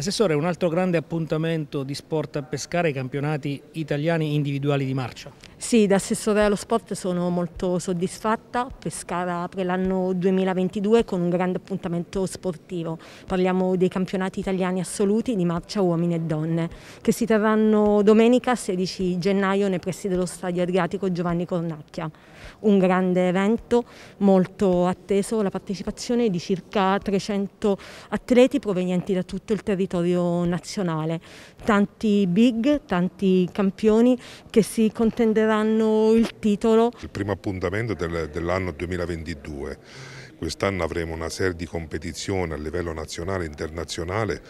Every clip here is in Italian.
Assessore, un altro grande appuntamento di sport a pescare, i campionati italiani individuali di marcia. Sì, da assessore allo sport sono molto soddisfatta. Pescara apre l'anno 2022 con un grande appuntamento sportivo. Parliamo dei campionati italiani assoluti di marcia uomini e donne, che si terranno domenica 16 gennaio nei pressi dello Stadio Adriatico Giovanni Cornacchia. Un grande evento molto atteso, la partecipazione di circa 300 atleti provenienti da tutto il territorio nazionale. Tanti big, tanti campioni che si contenderanno riceveranno il titolo. Il primo appuntamento del, dell'anno 2022. Quest'anno avremo una serie di competizioni a livello nazionale e internazionale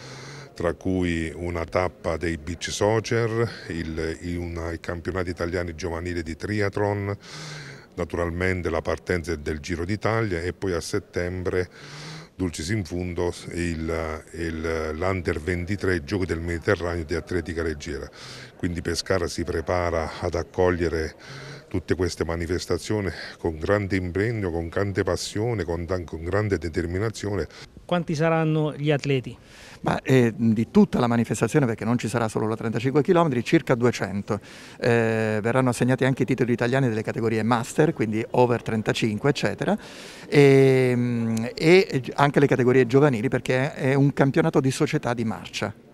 tra cui una tappa dei beach soccer, il, una, i campionati italiani giovanili di triathlon, naturalmente la partenza del Giro d'Italia e poi a settembre Dulcis in Fundo l'Under 23 Giochi del Mediterraneo di Atletica Leggera. Quindi Pescara si prepara ad accogliere tutte queste manifestazioni con grande impegno, con grande passione, con, con grande determinazione quanti saranno gli atleti? Ma, eh, di tutta la manifestazione, perché non ci sarà solo la 35 km, circa 200. Eh, verranno assegnati anche i titoli italiani delle categorie master, quindi over 35, eccetera, e, mm, e anche le categorie giovanili, perché è un campionato di società di marcia.